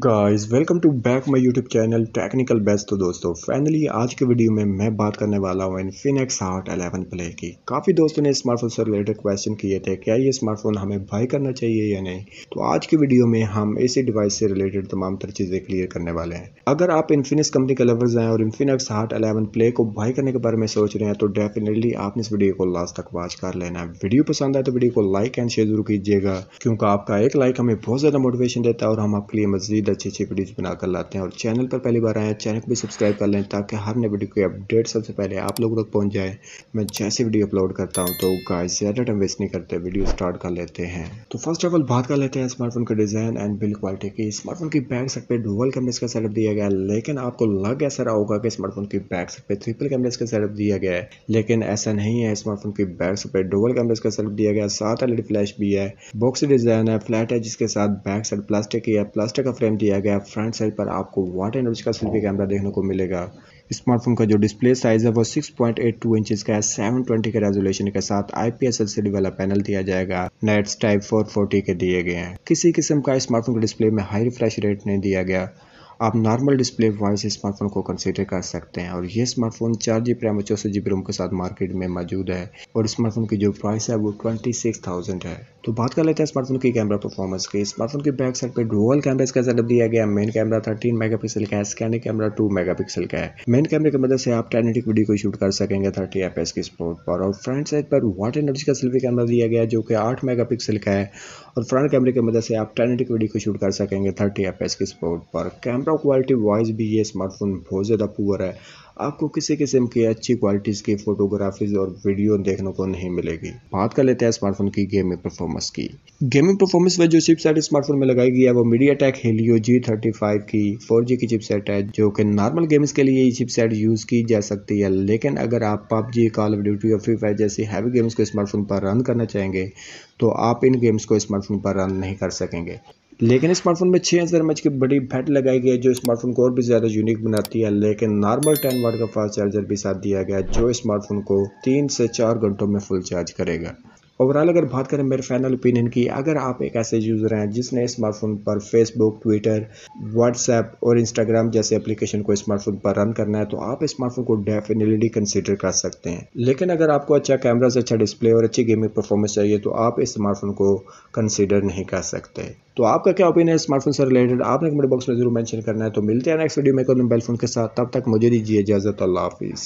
Guys welcome to back my YouTube channel Technical Best तो दोस्तों finally आज के वीडियो में मैं बात करने वाला हूँ इन्फिनिक्स हार्ट 11 प्ले की काफ़ी दोस्तों ने स्मार्टफोन से रिलेटेड क्वेश्चन किए थे क्या ये स्मार्टफोन हमें बाय करना चाहिए या नहीं तो आज की वीडियो में हम इसी डिवाइस से रिलेटेड तमाम तरह चीज़ें क्लियर करने वाले हैं अगर आप इन्फिनिक्स कंपनी के लवर्स हैं और इन्फिनिक्स हार्ट अलेवन प्ले को बाय करने के बारे में सोच रहे हैं तो डेफिनेटली आपने इस वीडियो को लास्ट तक वॉच कर लेना है वीडियो पसंद आए तो वीडियो को लाइक एंड शेयर जरूर कीजिएगा क्योंकि आपका एक लाइक हमें बहुत ज़्यादा मोटिवेशन देता है और हम आपके लिए मजीद मज़ीद अच्छे अच्छे वीडियोज़ बनाकर लाते हैं और चैनल पर पहली बार आए चैनल को भी सब्सक्राइब कर लें ताकि हर नए वीडियो की अपडेट सबसे पहले आप लोगों तक पहुँच जाए मैं जैसे वीडियो अपलोड करता हूँ तो गाय ज़्यादा टाइम वेस्ट नहीं करते वीडियो स्टार्ट कर लेते हैं तो फर्स्ट ऑफ ऑल बात कर लेते हैं स्मार्टफोन का डिज़ाइन एंड बिल्ड क्वालिटी की स्मार्टफोन की बैक साइड पर डुबल कैमरेज का सेटअप दिया गया लेकिन आपको लग ऐसा रहा होगा कि स्मार्टफोन की बैक साइड पर ट्रिपल कैमरेज का सेटअप दिया गया है लेकिन ऐसा नहीं है स्मार्टफोन की बैक साइड पर डुबल कैमरेज का सेटअप दिया गया सात एल फ्लैश भी है बॉक्स डिज़ाइन है फ्लैट है जिसके साथ बैक साइड प्लास्टिक की है प्लास्टिक का फ्रेम दिया गया फ्रंट साइड पर आपको वाट एंड का सेल्फी कैमरा हाँ। देखने को मिलेगा स्मार्टफोन का जो डिस्प्ले साइज है वो 6.82 इंचेस का है 720 के रेजोल्यूशन के साथ आईपीएस एलसीडी वाला पैनल दिया जाएगा नेट्स टाइप 440 के दिए गए हैं किसी किस्म का स्मार्टफोन के डिस्प्ले में हाई रिफ्रेश रेट नहीं दिया गया आप नॉर्मल डिस्प्ले वाइज स्मार्टफोन को कंसीडर कर सकते हैं और ये स्मार्टफोन चार जी रैम चौसठ जी के साथ मार्केट में मौजूद है और स्मार्टफोन की जो प्राइस है वो ट्वेंटी है तो बात कर लेते हैं स्मार्टफोन की कैमरा परफॉर्मेंस की स्मार्टफोन के बैक साइड पे डुअल कैमरा का सेटअप दिया गया मेन कैमरा 13 मेगापिक्सल का है स्कैनिंग कैमरा 2 मेगापिक्सल का है मेन कैमरे की मदद से आप टेनेटिक वीडियो को शूट कर सकेंगे थर्टी एफ की स्पोर्ट पर और फ्रंट साइड पर वाट एनर्जी का सेल्फी कैमरा दिया गया जो कि आठ मेगा का है और फ्रंट कैमरे की मदद से आप टेनेटिक वीडियो को शूट कर सकेंगे थर्टी एफ की स्पोर्ट पर कैमरा क्वालिटी वाइज भी ये स्मार्टफोन बहुत ज़्यादा पुअर है आपको किसी किस्म की अच्छी क्वालिटीज़ की फोटोग्राफीज और वीडियो देखने को नहीं मिलेगी बात कर लेते हैं स्मार्टफोन की गेमिंग परफॉर्मेंस की गेमिंग परफॉर्मेंस में जो चिपसेट स्मार्टफोन में लगाई गई है वो MediaTek Helio G thirty five की फोर जी की चिपसेट है जो कि नॉर्मल गेम्स के लिए चिपसेट यूज़ की जा सकती है लेकिन अगर आप पबजी कॉल ऑफ ड्यूटी और फ्री फायर जैसी हैवी गेम्स को स्मार्टफोन पर रन करना चाहेंगे तो आप इन गेम्स को स्मार्टफोन पर रन नहीं कर सकेंगे लेकिन स्मार्टफोन में छः हज़ार एम की बड़ी फैट लगाई गई है जो स्मार्टफोन को और भी ज़्यादा यूनिक बनाती है लेकिन नॉर्मल टेन वाट का फास्ट चार्जर भी साथ दिया गया जो स्मार्टफोन को तीन से चार घंटों में फुल चार्ज करेगा ओवरऑल अगर बात करें मेरे फाइनल ओपिनियन की अगर आप एक ऐसे यूज़र हैं जिसने स्मार्टफोन पर फेसबुक ट्विटर व्हाट्सएप और इंस्टाग्राम जैसे एप्लीकेशन को स्मार्टफोन पर रन करना है तो आप स्मार्टफोन को डेफिनेटली कंसिडर कर सकते हैं लेकिन अगर आपको अच्छा कैमरा से अच्छा डिस्प्ले और अच्छी गेमिंग परफॉर्मेंस चाहिए तो आप इस स्मार्टफोन को कंसिडर नहीं कर सकते तो आपका क्या ओपिनियन है स्मार्टफोन से रिलेटेड आपने कमेंट बॉक्स में जरूर मेंशन करना है तो मिलते हैं नेक्स्ट वीडियो में मोबाइल फोन के साथ तब तक मुझे दीजिए इजाज़त अल्लाह हाफिज़